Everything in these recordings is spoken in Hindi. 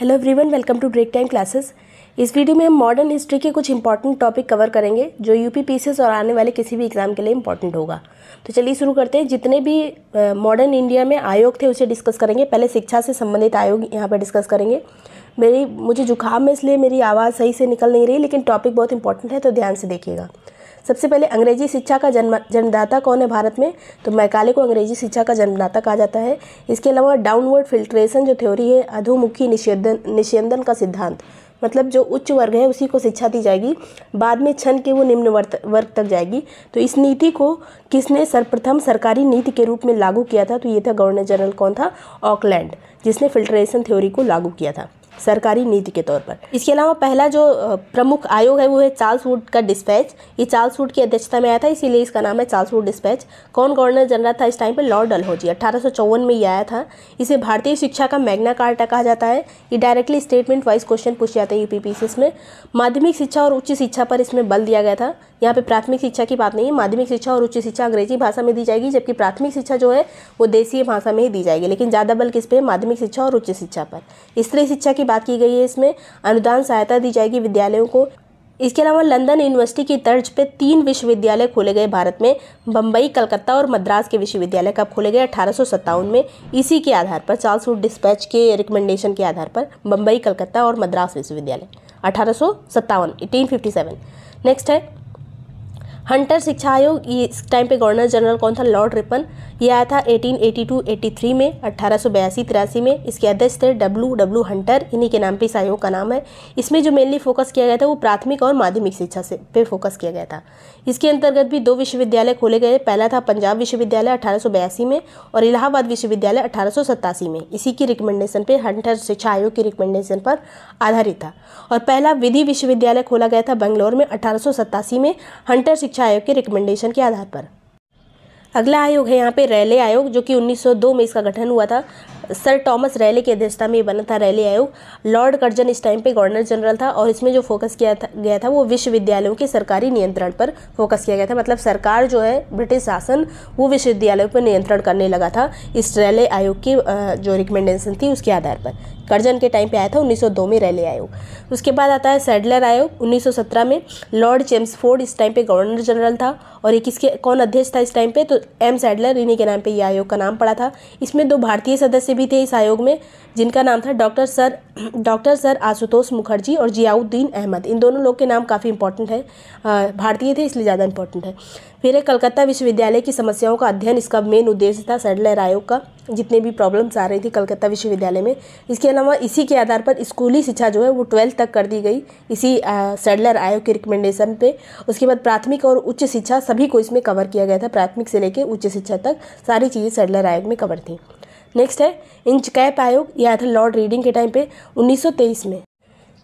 hello everyone welcome to break time classes इस वीडियो में हम मॉडर्न हिस्ट्री के कुछ इंपॉर्टेंट टॉपिक कवर करेंगे जो यूपी पीसीएस और आने वाले किसी भी एग्ज़ाम के लिए इंपॉर्टेंट होगा तो चलिए शुरू करते हैं जितने भी मॉडर्न इंडिया में आयोग थे उसे डिस्कस करेंगे पहले शिक्षा से संबंधित आयोग यहाँ पर डिस्कस करेंगे मेरी मुझे जुकाम है इसलिए मेरी आवाज़ सही से निकल नहीं रही लेकिन टॉपिक बहुत इंपॉर्टेंट है तो ध्यान से देखिएगा सबसे पहले अंग्रेजी शिक्षा का जन्म जन्मदाता कौन है भारत में तो मैकाले को अंग्रेजी शिक्षा का जन्मदाता कहा जाता है इसके अलावा डाउनवर्ड फिल्ट्रेशन जो थ्योरी है अधोमुखी निषेधन निषेधन का सिद्धांत मतलब जो उच्च वर्ग है उसी को शिक्षा दी जाएगी बाद में छन के वो निम्न वर्ग तक जाएगी तो इस नीति को किसने सर्वप्रथम सरकारी नीति के रूप में लागू किया था तो ये था गवर्नर जनरल कौन था ऑकलैंड जिसने फिल्ट्रेशन थ्योरी को लागू किया था सरकारी नीति के तौर पर इसके अलावा पहला जो प्रमुख आयोग है वो है चार्ल्स वुड का डिस्पैच ये चार्ल्स वुड की अध्यक्षता में आया था इसीलिए इसका नाम है चार्ल्स वुड डिस्पैच कौन गवर्नर जनरल था इस टाइम पर लॉर्ड डलहौजी अठारह में ये आया था इसे भारतीय शिक्षा का मैग्ना कार्टा कहा जाता है ये डायरेक्टली स्टेटमेंट वाइज क्वेश्चन पूछे जाते हैं यू में माध्यमिक शिक्षा और उच्च शिक्षा पर इसमें बल दिया गया था यहाँ पे प्राथमिक शिक्षा की बात नहीं है माध्यमिक शिक्षा और उच्च शिक्षा अंग्रेजी भाषा में दी जाएगी जबकि प्राथमिक शिक्षा जो है वो देसीय भाषा में ही दी जाएगी लेकिन ज़्यादा बल किस पे माध्यमिक शिक्षा और उच्च शिक्षा पर स्त्री शिक्षा की बात की गई है इसमें अनुदान सहायता दी जाएगी विद्यालयों को इसके अलावा लंदन यूनिवर्सिटी की तर्ज पे तीन विश्वविद्यालय खोले गए भारत में बम्बई कलकत्ता और मद्रास के विश्वविद्यालय कब खोले गए अठारह में इसी के आधार पर चार्ल्स वुड डिस्पैच के रिकमेंडेशन के आधार पर बम्बई कलकत्ता और मद्रास विश्वविद्यालय अठारह सौ नेक्स्ट है हंटर शिक्षा आयोग इस टाइम पे गवर्नर जनरल कौन था लॉर्ड रिपन ये आया था 1882 83 में अट्ठारह सौ बयासी में इसके अध्यक्ष थे डब्ल्यू डब्ल्यू हंटर इन्हीं के नाम पे इस आयोग का नाम है इसमें जो मेनली फोकस किया गया था वो प्राथमिक और माध्यमिक शिक्षा से पे फोकस किया गया था इसके अंतर्गत भी दो विश्वविद्यालय खोले गए पहला था पंजाब विश्वविद्यालय अठारह में और इलाहाबाद विश्वविद्यालय अठारह में इसी की रिकमेंडेशन पर हंटर शिक्षा आयोग की रिकमेंडेशन पर आधारित था और पहला विधि विश्वविद्यालय खोला गया था बंगलोर में अठारह में हंटर शिक्षा शिक्षा आयोग के रिकमेंडेशन के आधार पर अगला आयोग है यहाँ पे रैले आयोग जो कि 1902 में इसका गठन हुआ था सर टॉमस रैली की अध्यक्षता में बना था रैली आयोग लॉर्ड कर्जन इस टाइम पे गवर्नर जनरल था और इसमें जो फोकस किया था, गया था वो विश्वविद्यालयों के सरकारी नियंत्रण पर फोकस किया गया था मतलब सरकार जो है ब्रिटिश शासन वो विश्वविद्यालयों पर नियंत्रण करने लगा था इस रैली आयोग की जो रिकमेंडेशन थी उसके आधार पर कर्जन के टाइम पे आया था 1902 में रैली आयोग उसके बाद आता है सैडलर आयोग 1917 में लॉर्ड जेम्स फोर्ड इस टाइम पे गवर्नर जनरल था और ये किसके कौन अध्यक्ष था इस टाइम पे तो एम सैडलर इन्हीं के नाम पे ये आयोग का नाम पड़ा था इसमें दो भारतीय सदस्य भी थे इस आयोग में जिनका नाम था doctor sir doctor sir Ashutosh Mukherjee और जियाउद्दीन अहमद इन दोनों लोग के नाम काफ़ी इंपॉर्टेंट है भारतीय थे इसलिए ज़्यादा इंपॉर्टेंट है फिर है कलकत्ता विश्वविद्यालय की समस्याओं का अध्ययन इसका मेन उद्देश्य था सैडलर आयोग का जितने भी प्रॉब्लम्स आ रही थी कलकत्ता विश्वविद्यालय में इसके अलावा इसी के आधार पर स्कूली शिक्षा जो है वो ट्वेल्थ तक कर दी गई इसी सेडलर आयोग के रिकमेंडेशन पे उसके बाद प्राथमिक और उच्च शिक्षा सभी को इसमें कवर किया गया था प्राथमिक से लेकर उच्च शिक्षा तक सारी चीज़ें सेडलर आयोग में कवर थी नेक्स्ट है इंच कैप आयोग यह था लॉर्ड रीडिंग के टाइम पे 1923 में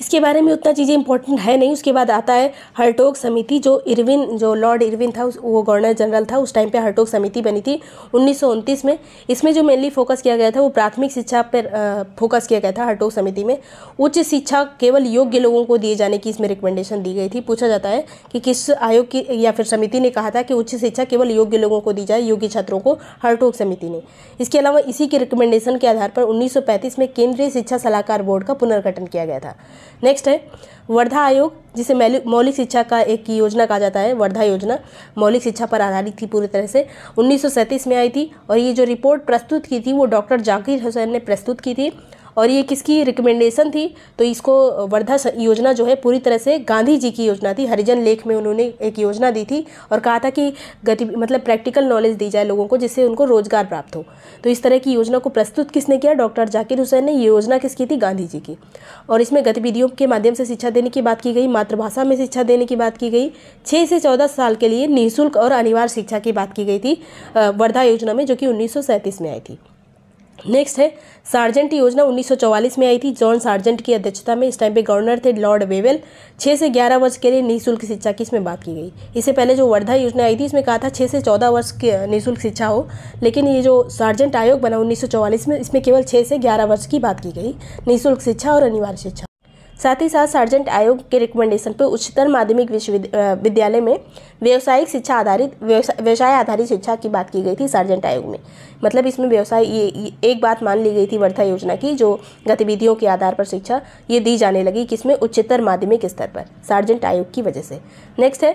इसके बारे में उतना चीज़ें इंपॉर्टेंट है नहीं उसके बाद आता है हरटोक समिति जो इरविन जो लॉर्ड इरविन था वो गवर्नर जनरल था उस टाइम पे हरटोक समिति बनी थी उन्नीस में इसमें जो मेनली फोकस किया गया था वो प्राथमिक शिक्षा पर फोकस किया गया था हरटोक समिति में उच्च शिक्षा केवल योग्य लोगों को दिए जाने की इसमें रिकमेंडेशन दी गई थी पूछा जाता है कि किस आयोग की या फिर समिति ने कहा था कि उच्च शिक्षा केवल योग्य लोगों को दी जाए योग्य छात्रों को हरटोक समिति ने इसके अलावा इसी के रिकमेंडेशन के आधार पर उन्नीस में केंद्रीय शिक्षा सलाहकार बोर्ड का पुनर्गठन किया गया था नेक्स्ट है वर्धा आयोग जिसे मौलिक शिक्षा का एक योजना कहा जाता है वर्धा योजना मौलिक शिक्षा पर आधारित थी पूरी तरह से उन्नीस में आई थी और ये जो रिपोर्ट प्रस्तुत की थी वो डॉक्टर जाकिर हुसैन ने प्रस्तुत की थी और ये किसकी रिकमेंडेशन थी तो इसको वर्धा योजना जो है पूरी तरह से गांधी जी की योजना थी हरिजन लेख में उन्होंने एक योजना दी थी और कहा था कि गति मतलब प्रैक्टिकल नॉलेज दी जाए लोगों को जिससे उनको रोजगार प्राप्त हो तो इस तरह की योजना को प्रस्तुत किसने किया डॉक्टर जाकिर हुसैन ने ये योजना किसकी थी गांधी जी की और इसमें गतिविधियों के माध्यम से शिक्षा देने की बात की गई मातृभाषा में शिक्षा देने की बात की गई छः से चौदह साल के लिए निःशुल्क और अनिवार्य शिक्षा की बात की गई थी वर्धा योजना में जो कि उन्नीस में आई थी नेक्स्ट है सार्जेंट योजना 1944 में आई थी जॉन सार्जेंट की अध्यक्षता में इस टाइम पे गवर्नर थे लॉर्ड वेवेल छः से ग्यारह वर्ष के लिए निःशुल्क शिक्षा की इसमें बात की गई इससे पहले जो वर्धा योजना आई थी इसमें कहा था छः से चौदह वर्ष की निःशुल्क शिक्षा हो लेकिन ये जो सार्जेंट आयोग बना उन्नीस में इसमें केवल छः से ग्यारह वर्ष की बात की गई निःशुल्क शिक्षा और अनिवार्य शिक्षा साथ ही साथ सार्जेंट आयोग के रिकमेंडेशन पर उच्चतर माध्यमिक विश्वविद्यालय में व्यवसायिक शिक्षा आधारित व्यवसाय आधारित शिक्षा की बात की गई थी सार्जेंट आयोग में मतलब इसमें व्यवसाय ये एक बात मान ली गई थी वर्धा योजना की जो गतिविधियों के आधार पर शिक्षा ये दी जाने लगी किसमें उच्चतर माध्यमिक स्तर पर सार्जेंट आयोग की वजह से नेक्स्ट है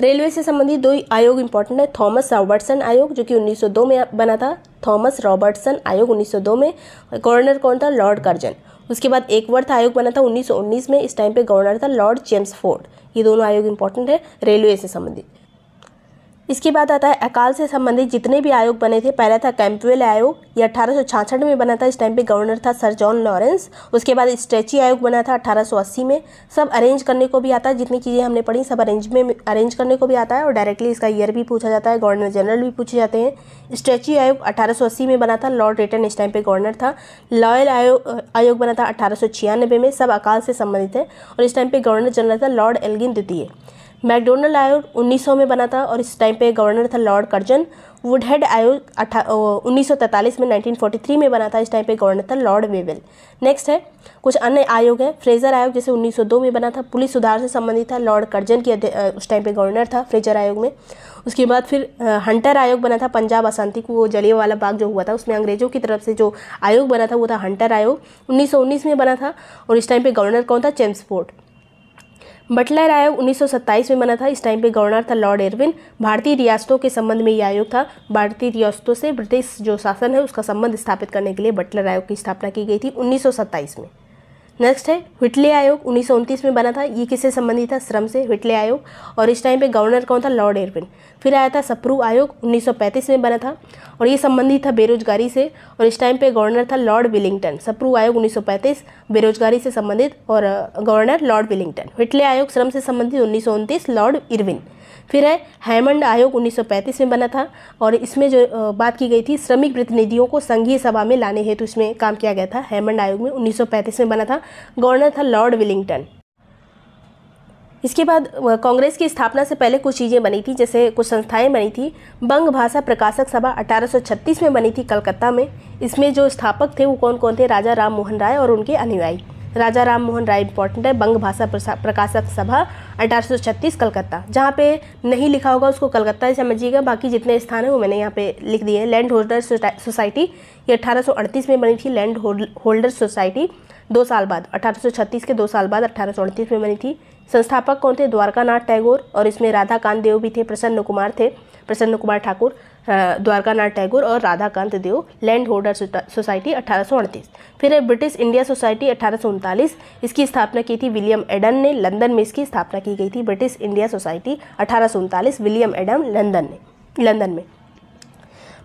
रेलवे से संबंधित दो आयोग इंपॉर्टेंट है थॉमस रॉबर्टसन आयोग जो कि 1902 में बना था थॉमस रॉबर्टसन आयोग 1902 में गवर्नर कौन था लॉर्ड कर्जन उसके बाद एक वर्थ आयोग बना था 1919 में इस टाइम पे गवर्नर था लॉर्ड जेम्स फोर्ड ये दोनों आयोग इंपॉर्टेंट है रेलवे से संबंधित इसके बाद आता है अकाल से संबंधित जितने भी आयोग बने थे पहला था कैंपवेल आयोग ये अठारह में बना था इस टाइम पे गवर्नर था सर जॉन लॉरेंस उसके बाद स्ट्रेची आयोग बना था 1880 में सब अरेंज करने को भी आता है जितनी चीज़ें हमने पढ़ी सब अरेंज में अरेंज करने को भी आता है और डायरेक्टली इसका ईयर भी पूछा जाता है गवर्नर जनरल भी पूछे जाते हैं स्ट्रेची आयोग अठारह में बना था लॉर्ड रिटर्न इस टाइम पर गवर्नर था लॉयल आयोग आयोग बना था अठारह में सब अकाल से संबंधित है और इस टाइम पर गवर्नर जनरल था लॉर्ड एलगिन द्वितीय मैकडोनल्ड आयोग 1900 में बना था और इस टाइम पे गवर्नर था लॉर्ड कर्जन वुडहेड आयोग अठा उन्नीस में 1943 में बना था इस टाइम पे गवर्नर था लॉर्ड वेवेल नेक्स्ट है कुछ अन्य आयोग है फ्रेजर आयोग जैसे 1902 में बना था पुलिस सुधार से संबंधित था लॉर्ड कर्जन की उस टाइम पे गवर्नर था फ्रेजर आयोग में उसके बाद फिर हंटर आयोग बना था पंजाब अशांति को जलिया वाला बाग जो हुआ था उसमें अंग्रेजों की तरफ से जो आयोग बना था वो था हंटर आयोग उन्नीस में बना था और इस टाइम पर गवर्नर कौन था चेम्सपोर्ट बटलर आयोग 1927 में बना था इस टाइम पे गवर्नर था लॉर्ड एरविन भारतीय रियासतों के संबंध में यह आयोग था भारतीय रियासतों से ब्रिटिश जो शासन है उसका संबंध स्थापित करने के लिए बटलर आयोग की स्थापना की गई थी उन्नीस में नेक्स्ट है हिटले आयोग उन्नीस में बना था ये किससे संबंधित था श्रम से हिटले आयोग और इस टाइम पे गवर्नर कौन था लॉर्ड एयरविन फिर आया था सप्रू आयोग 1935 में बना था और ये संबंधित था बेरोजगारी से और इस टाइम पे गवर्नर था लॉर्ड विलिंगटन सप्रू आयोग 1935 बेरोजगारी से संबंधित और गवर्नर लॉर्ड विलिंगटन हिटले आयोग श्रम से संबंधित उन्नीस लॉर्ड इरविन फिर है हैमंड आयोग 1935 में बना था और इसमें जो बात की गई थी श्रमिक प्रतिनिधियों को संघीय सभा में लाने हेतु इसमें काम किया गया था हैमंड आयोग में 1935 में बना था गवर्नर था लॉर्ड विलिंगटन इसके बाद कांग्रेस की स्थापना से पहले कुछ चीज़ें बनी थी जैसे कुछ संस्थाएं बनी थी बंग भाषा प्रकाशक सभा 1836 में बनी थी कलकत्ता में इसमें जो स्थापक थे वो कौन कौन थे राजा राम मोहन राय और उनके अनुयायी राजा राम मोहन राय इंपॉर्टेंट है बंग भाषा प्रकाशक सभा छत्तीस कलकत्ता जहाँ पे नहीं लिखा होगा उसको कलकत्ता ही समझिएगा बाकी जितने स्थान हैं वो मैंने यहाँ पे लिख दिए हैं लैंड होल्डर सोसाइटी ये अड़तीस में बनी थी लैंड होल्डर सोसाइटी दो साल बाद छत्तीस के दो साल बाद अट्ठारह में बनी थी संस्थापक कौन थे द्वारकानाथ टैगोर और इसमें राधा देव भी थे प्रसन्न कुमार थे प्रसन्न कुमार ठाकुर द्वारकानाथ टैगोर और Radhakant Dev land holder society अठारह फिर है ब्रिटिश इंडिया सोसाइटी अठारह इसकी स्थापना की थी विलियम एडन ने लंदन में इसकी स्थापना की गई थी ब्रिटिश इंडिया सोसाइटी अठारह विलियम एडम लंदन ने लंदन में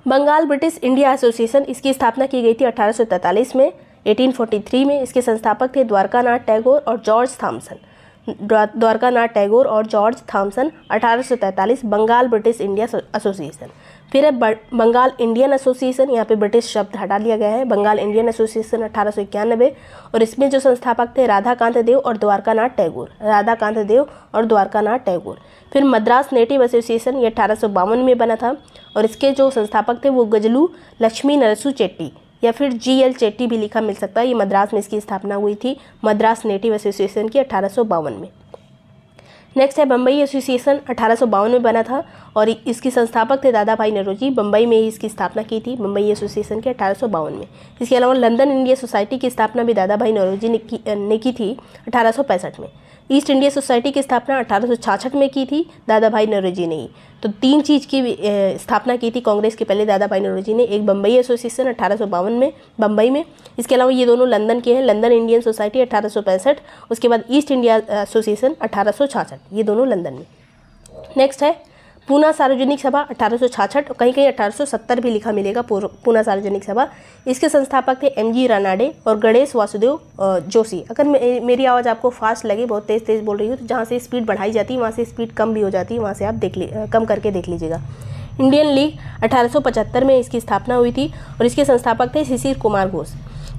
बंगाल ब्रिटिश इंडिया एसोसिएशन इसकी स्थापना की गई थी अठारह में 1843 में इसके संस्थापक थे द्वारकानाथ टैगोर और जॉर्ज थाम्सन द्वारकानाथ टैगोर और George Thomson 1843 Bengal British India association फिर है बंगाल इंडियन एसोसिएशन यहाँ पे ब्रिटिश शब्द हटा लिया गया है बंगाल इंडियन एसोसिएशन अठारह और इसमें जो संस्थापक थे राधाकांत देव और द्वारकानाथ टैगोर राधाकांत देव और द्वारकानाथ टैगोर फिर मद्रास नेटिव एसोसिएशन ये अठारह में बना था और इसके जो संस्थापक थे वो गजलू लक्ष्मी नरसू चेट्टी या फिर जी एल चेट्टी भी लिखा मिल सकता है ये मद्रास में इसकी स्थापना हुई थी मद्रास नेटिव एसोसिएशन की अठारह में नेक्स्ट है बम्बई एसोसिएशन अठारह में बना था और इसकी संस्थापक थे दादा भाई नरोजी बम्बई में ही इसकी स्थापना की थी बम्बई एसोसिएशन के अठारह में इसके अलावा लंदन इंडिया सोसाइटी की स्थापना भी दादा भाई नरोजी ने की ने की थी अठारह में ईस्ट इंडिया सोसाइटी की स्थापना अठारह में की थी दादा भाई नरोजी ने तो तीन चीज़ की स्थापना की थी कांग्रेस के पहले दादा भाई नरोजी ने एक बम्बई एसोसिएशन अठारह में बम्बई में इसके अलावा ये दोनों लंदन के हैं लंदन इंडियन सोसाइटी अठारह उसके बाद ईस्ट इंडिया एसोसिएशन अठारह ये दोनों लंदन में नेक्स्ट है पूना सार्वजनिक सभा अठारह और कहीं कहीं 1870 भी लिखा मिलेगा पूना सार्वजनिक सभा इसके संस्थापक थे एम जी रानाडे और गणेश वासुदेव जोशी अगर मेरी आवाज़ आपको फास्ट लगे बहुत तेज़ तेज़ बोल रही हूँ तो जहाँ से स्पीड बढ़ाई जाती है वहाँ से स्पीड कम भी हो जाती है वहाँ से आप देख ली कम करके देख लीजिएगा इंडियन लीग अठारह में इसकी स्थापना हुई थी और इसके संस्थापक थे शिशिर कुमार घोष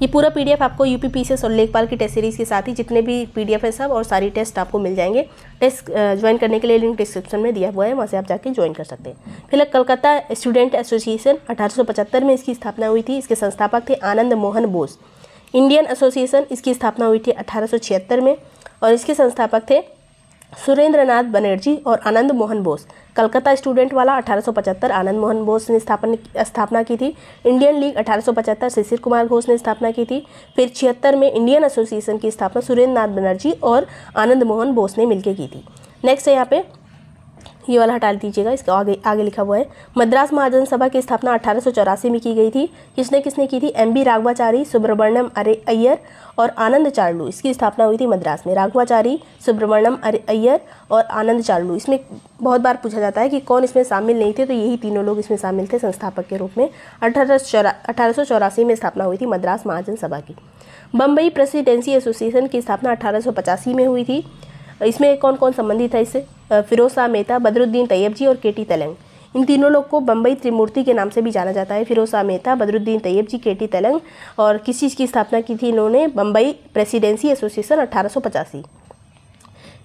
ये पूरा पीडीएफ आपको यूपीपी से और लेखपाल की टेस्ट सीरीज़ के साथ ही जितने भी पीडीएफ है सब और सारी टेस्ट आपको मिल जाएंगे टेस्ट ज्वाइन करने के लिए लिंक डिस्क्रिप्शन में दिया हुआ है वहाँ से आप जाके ज्वाइन कर सकते हैं फिलहाल कलकत्ता स्टूडेंट एसोसिएशन अठारह में इसकी स्थापना हुई थी इसके संस्थापक थे आनंद मोहन बोस इंडियन एसोसिएशन इसकी स्थापना हुई थी अठारह में और इसके संस्थापक थे सुरेंद्रनाथ बनर्जी और आनंद मोहन बोस कलकत्ता स्टूडेंट वाला 1875 आनंद मोहन बोस ने स्थापन स्थापना की थी इंडियन लीग 1875 शिशिर कुमार घोष ने स्थापना की थी फिर छिहत्तर में इंडियन एसोसिएशन की स्थापना सुरेंद्रनाथ बनर्जी और आनंद मोहन बोस ने मिलकर की थी नेक्स्ट है यहाँ पे ये वाला हटा दीजिएगा इसका आगे आगे लिखा हुआ है मद्रास महाजन सभा की स्थापना अठारह में की गई थी किसने किसने की थी एम बी राघवाचारी सुब्रमण्यम अरे अय्यर और आनंद चार्लू इसकी स्थापना हुई थी मद्रास में राघवाचारी सुब्रमण्यम अरे अय्यर और आनंद चार्लू इसमें बहुत बार पूछा जाता है कि कौन इसमें शामिल नहीं थे तो यही तीनों लोग इसमें शामिल थे संस्थापक के रूप में अठारह में स्थापना हुई थी मद्रास महाजन सभा की बम्बई प्रेसिडेंसी एसोसिएशन की स्थापना अठारह में हुई थी इसमें कौन कौन संबंधित है इससे फिरोसा मेहता बदरुद्दीन तैयब जी और के टी तलंग इन तीनों लोग को बम्बई त्रिमूर्ति के नाम से भी जाना जाता है फिरोसा मेहता बदरुद्दीन तैयब जी के टी तलंग और किस चीज़ की स्थापना की थी इन्होंने बम्बई प्रेसिडेंसी एसोसिएशन अट्ठारह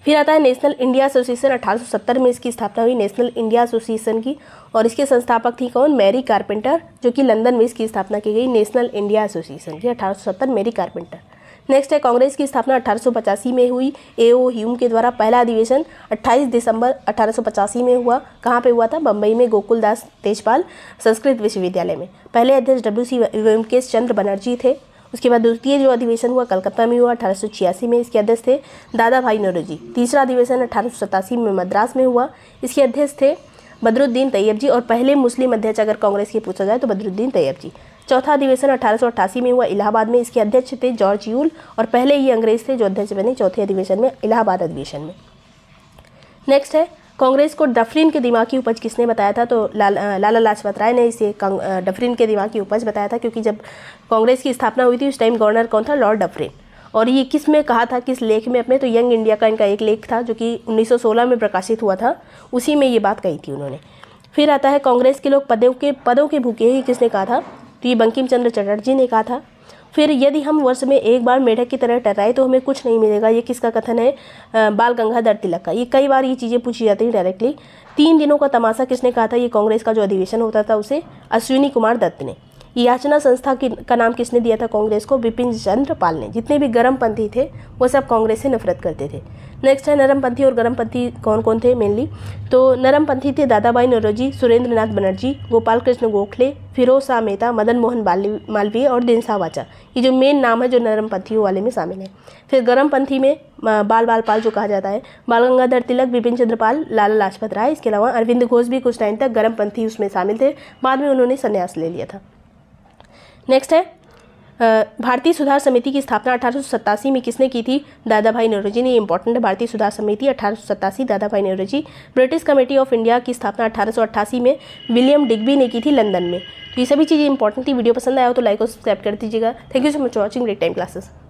फिर आता है नेशनल इंडिया एसोसिएशन 1870 में इसकी स्थापना हुई नेशनल इंडिया एसोसिएशन की और इसके संस्थापक थी कौन मैरी कारपेंटर जो कि लंदन में इसकी स्थापना की गई नेशनल इंडिया एसोसिएशन की 1870 मैरी कारपेंटर नेक्स्ट है कांग्रेस की स्थापना अठारह में हुई ए ओ ह्यूम के द्वारा पहला अधिवेशन 28 दिसंबर अठारह में हुआ कहाँ पे हुआ था बम्बई में गोकुलदास तेजपाल संस्कृत विश्वविद्यालय में पहले अध्यक्ष डब्ल्यू सी वेंकेश चंद्र बनर्जी थे उसके बाद द्वितीय जो अधिवेशन हुआ कलकत्ता में हुआ अठारह में इसके अध्यक्ष थे दादा भाई नौरोजी तीसरा अधिवेशन अठारह में मद्रास में हुआ इसके अध्यक्ष थे बदरुद्दीन तैयब जी और पहले मुस्लिम अध्यक्ष अगर कांग्रेस के पूछा जाए तो बदरुद्दीन तैयब जी चौथा अधिवेशन अठारह में हुआ इलाहाबाद में इसके अध्यक्ष थे जॉर्ज यूल और पहले ये अंग्रेज थे जो अध्यक्ष बने चौथे अधिवेशन में इलाहाबाद अधिवेशन में नेक्स्ट है कांग्रेस को डफरीन के दिमाग की उपज किसने बताया था तो ला, लाला लाजपत राय ने इसे डफरीन के दिमाग की उपज बताया था क्योंकि जब कांग्रेस की स्थापना हुई थी उस टाइम गवर्नर कौन था लॉर्ड डफरीन और ये किस में कहा था किस लेख में अपने तो यंग इंडिया का इनका एक लेख था जो कि 1916 में प्रकाशित हुआ था उसी में ये बात कही थी उन्होंने फिर आता है कांग्रेस के लोग पदों के पदों के भूखे ही किसने कहा था तो ये बंकिम चंद्र चटर्जी ने कहा था फिर यदि हम वर्ष में एक बार मेढक की तरह टहराए तो हमें कुछ नहीं मिलेगा ये किसका कथन है बाल गंगाधर तिलक का ये कई बार ये चीज़ें पूछी जाती हैं डायरेक्टली तीन दिनों का तमाशा किसने कहा था ये कांग्रेस का जो अधिवेशन होता था उसे अश्विनी कुमार दत्त ने याचना संस्था की का नाम किसने दिया था कांग्रेस को बिपिन चंद्र पाल ने जितने भी गर्मपंथी थे वो सब कांग्रेस से नफरत करते थे नेक्स्ट है नरमपंथी और गर्मपंथी कौन कौन थे मेनली तो नरमपंथी थे दादाबाई नरोजी सुरेंद्र नाथ बनर्जी गोपाल कृष्ण गोखले फिरोज शाह मेहता मदन मोहन मालवीय और दिनसा वाचा ये जो मेन नाम है जो नरमपंथियों वाले में शामिल है फिर गर्मपंथी में बाल बाल पाल जो कहा जाता है बाल गंगाधर तिलक बिपिन चंद्र पाल लाला लाजपत राय इसके अलावा अरविंद घोष भी कुछ टाइम तक गर्मपंथी उसमें शामिल थे बाद में उन्होंने संन्यास ले लिया था नेक्स्ट है भारतीय सुधार समिति की स्थापना अठारह में किसने की थी दादा भाई नेहरूजी ने इंपॉर्टेंट है भारतीय सुधार समिति अठारह दादा भाई नेहरूजी ब्रिटिश कमेटी ऑफ इंडिया की स्थापना अठारह में विलियम डिग्बी ने की थी लंदन में तो ये सभी चीज़ें इंपॉर्टेंट थी वीडियो पसंद आया हो तो लाइक और सब्सक्राइब कर दीजिएगा thank you so much watching great time classes